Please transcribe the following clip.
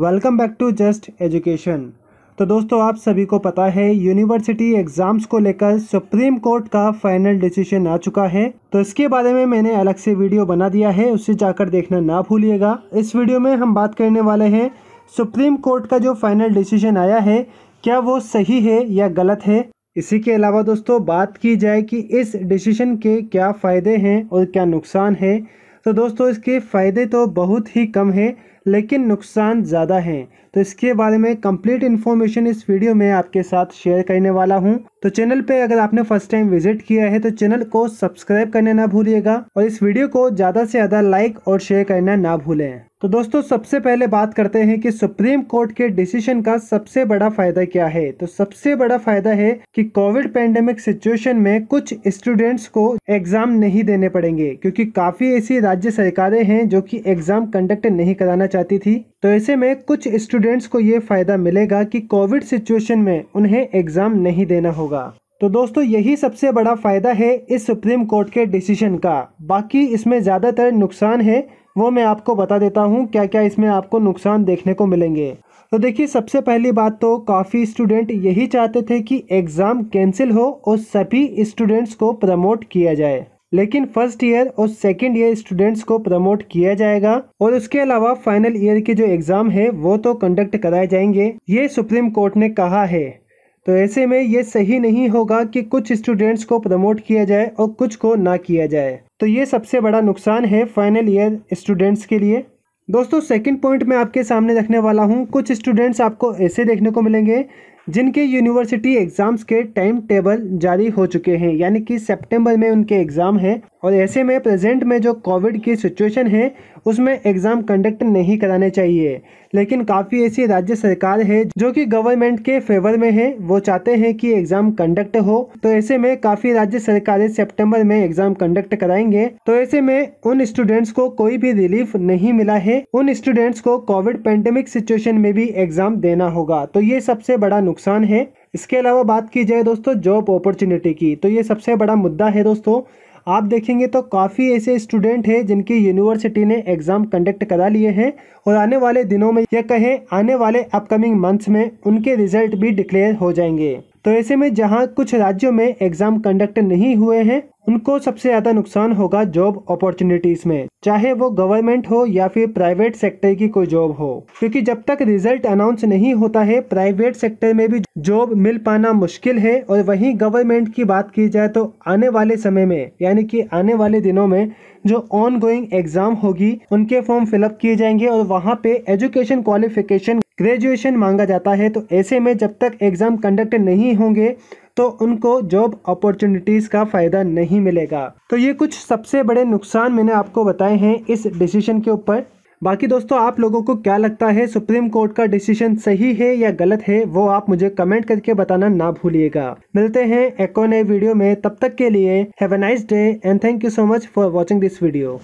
welcome back to Just Education तो दोस्तों आप सभी को पता है यूनिवर्सिटी एग्ज़ाम्स को लेकर सुप्रीम कोर्ट का फाइनल डिसीजन आ चुका है तो इसके बारे में मैंने अलग से वीडियो बना दिया है उसे जाकर देखना ना भूलिएगा इस वीडियो में हम बात करने वाले हैं सुप्रीम कोर्ट का जो फाइनल डिसीजन आया है क्या वो सही है या गलत है इसी के अलावा दोस्तों बात की जाए कि इस डिसीजन के क्या फ़ायदे हैं और क्या नुकसान है तो दोस्तों इसके फ़ायदे तो बहुत ही कम है लेकिन नुकसान ज़्यादा हैं तो इसके बारे में कंप्लीट इन्फॉर्मेशन इस वीडियो में आपके साथ शेयर करने वाला हूं तो चैनल पे अगर आपने फर्स्ट टाइम विजिट किया है तो चैनल को सब्सक्राइब करना ना भूलिएगा और इस वीडियो को ज़्यादा से ज़्यादा लाइक और शेयर करना ना भूलें तो दोस्तों सबसे पहले बात करते हैं कि सुप्रीम कोर्ट के डिसीजन का सबसे बड़ा फायदा क्या है तो सबसे बड़ा फायदा है कि कोविड पेंडेमिक सिचुएशन में कुछ स्टूडेंट्स को एग्जाम नहीं देने पड़ेंगे क्योंकि काफी ऐसी राज्य सरकारें हैं जो कि एग्जाम कंडक्ट नहीं कराना करना चाहती थी तो ऐसे में कुछ स्टूडेंट्स को ये फ़ायदा मिलेगा कि कोविड सिचुएशन में उन्हें एग्ज़ाम नहीं देना होगा तो दोस्तों यही सबसे बड़ा फ़ायदा है इस सुप्रीम कोर्ट के डिसीजन का बाकी इसमें ज़्यादातर नुकसान है वो मैं आपको बता देता हूँ क्या क्या इसमें आपको नुकसान देखने को मिलेंगे तो देखिए सबसे पहली बात तो काफ़ी स्टूडेंट यही चाहते थे कि एग्ज़ाम कैंसिल हो और सभी स्टूडेंट्स को प्रमोट किया जाए लेकिन फर्स्ट ईयर और सेकेंड ईयर स्टूडेंट्स को प्रमोट किया जाएगा और उसके अलावा फाइनल ईयर के जो एग्ज़ाम है वो तो कंडक्ट कराए जाएंगे ये सुप्रीम कोर्ट ने कहा है तो ऐसे में ये सही नहीं होगा कि कुछ स्टूडेंट्स को प्रमोट किया जाए और कुछ को ना किया जाए तो ये सबसे बड़ा नुकसान है फाइनल ईयर स्टूडेंट्स के लिए दोस्तों सेकंड पॉइंट मैं आपके सामने रखने वाला हूँ कुछ स्टूडेंट्स आपको ऐसे देखने को मिलेंगे जिनके यूनिवर्सिटी एग्ज़ाम्स के टाइम टेबल जारी हो चुके हैं यानी कि सितंबर में उनके एग्ज़ाम हैं और ऐसे में प्रेजेंट में जो कोविड की सिचुएशन है उसमें एग्ज़ाम कंडक्ट नहीं कराने चाहिए लेकिन काफ़ी ऐसी राज्य सरकार है जो कि गवर्नमेंट के फेवर में है वो चाहते हैं कि एग्ज़ाम कंडक्ट हो तो ऐसे में काफ़ी राज्य सरकारें सितंबर में एग्ज़ाम कंडक्ट कराएंगे तो ऐसे में उन स्टूडेंट्स को कोई भी रिलीफ नहीं मिला है उन स्टूडेंट्स को कोविड पेंडेमिक सिचुएशन में भी एग्ज़ाम देना होगा तो ये सबसे बड़ा नुकसान है इसके अलावा बात की जाए दोस्तों जॉब अपॉर्चुनिटी की तो ये सबसे बड़ा मुद्दा है दोस्तों आप देखेंगे तो काफ़ी ऐसे स्टूडेंट हैं जिनकी यूनिवर्सिटी ने एग्ज़ाम कंडक्ट करा लिए हैं और आने वाले दिनों में यह कहें आने वाले अपकमिंग मंथ्स में उनके रिजल्ट भी डिक्लेयर हो जाएंगे तो ऐसे में जहां कुछ राज्यों में एग्ज़ाम कंडक्ट नहीं हुए हैं उनको सबसे ज़्यादा नुकसान होगा जॉब अपॉर्चुनिटीज़ में चाहे वो गवर्नमेंट हो या फिर प्राइवेट सेक्टर की कोई जॉब हो क्योंकि जब तक रिजल्ट अनाउंस नहीं होता है प्राइवेट सेक्टर में भी जॉब मिल पाना मुश्किल है और वहीं गवर्नमेंट की बात की जाए तो आने वाले समय में यानी कि आने वाले दिनों में जो ऑन गोइंग एग्ज़ाम होगी उनके फॉर्म फिलअप किए जाएंगे और वहाँ पे एजुकेशन क्वालिफिकेशन ग्रेजुएशन मांगा जाता है तो ऐसे में जब तक एग्ज़ाम कंडक्ट नहीं होंगे तो उनको जॉब अपॉर्चुनिटीज़ का फ़ायदा नहीं मिलेगा तो ये कुछ सबसे बड़े नुकसान मैंने आपको बताए हैं इस डिसीजन के ऊपर बाकी दोस्तों आप लोगों को क्या लगता है सुप्रीम कोर्ट का डिसीजन सही है या गलत है वो आप मुझे कमेंट करके बताना ना भूलिएगा मिलते हैं एक और नए वीडियो में तब तक के लिए have a nice day and thank you so much for watching this video